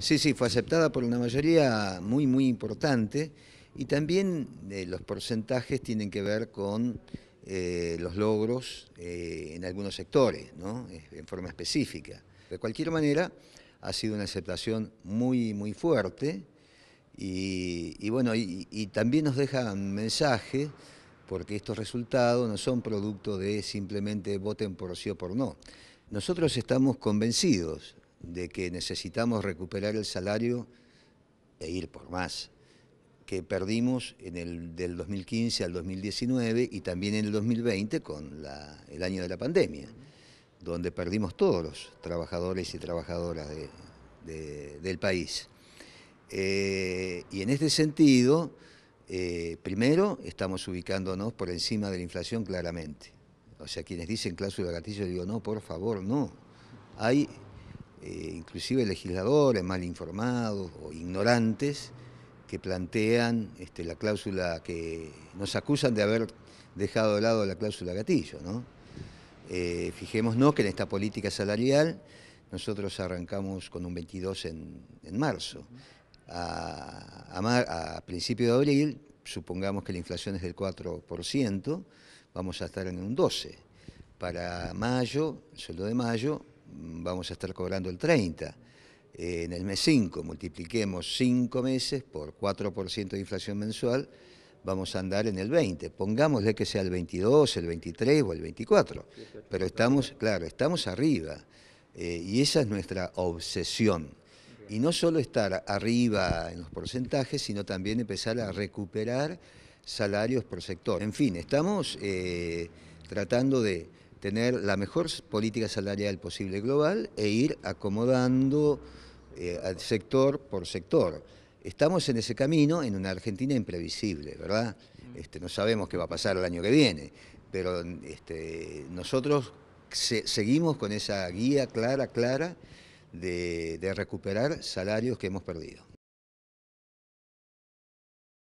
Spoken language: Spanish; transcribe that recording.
Sí, sí, fue aceptada por una mayoría muy, muy importante y también eh, los porcentajes tienen que ver con eh, los logros eh, en algunos sectores, ¿no? en forma específica. De cualquier manera, ha sido una aceptación muy, muy fuerte y, bueno, y, también nos deja un mensaje porque estos resultados no son producto de simplemente voten por sí o por no. Nosotros estamos convencidos de que necesitamos recuperar el salario e ir por más, que perdimos en el, del 2015 al 2019 y también en el 2020 con el año de la pandemia, donde perdimos todos los trabajadores y trabajadoras del país. Eh, y en este sentido, eh, primero, estamos ubicándonos por encima de la inflación claramente. O sea, quienes dicen cláusula gatillo, digo, no, por favor, no. Hay eh, inclusive legisladores mal informados o ignorantes, que plantean este, la cláusula que nos acusan de haber dejado de lado la cláusula gatillo. ¿no? Eh, fijémonos que en esta política salarial nosotros arrancamos con un 22 en, marzo. A, a, a principio de abril, supongamos que la inflación es del 4%, vamos a estar en un 12%. Para mayo, el sueldo de mayo, vamos a estar cobrando el 30%. Eh, en el mes 5, multipliquemos 5 meses por 4% de inflación mensual, vamos a andar en el 20. Pongámosle que sea el 22, el 23 o el 24. Pero estamos, claro, estamos arriba. Eh, y esa es nuestra obsesión. Y no solo estar arriba en los porcentajes, sino también empezar a recuperar salarios por sector. En fin, estamos eh, tratando de tener la mejor política salarial posible global e ir acomodando eh, al sector por sector. Estamos en ese camino en una Argentina imprevisible, ¿verdad? Este, no sabemos qué va a pasar el año que viene, pero este, nosotros seguimos con esa guía clara, clara de recuperar salarios que hemos perdido.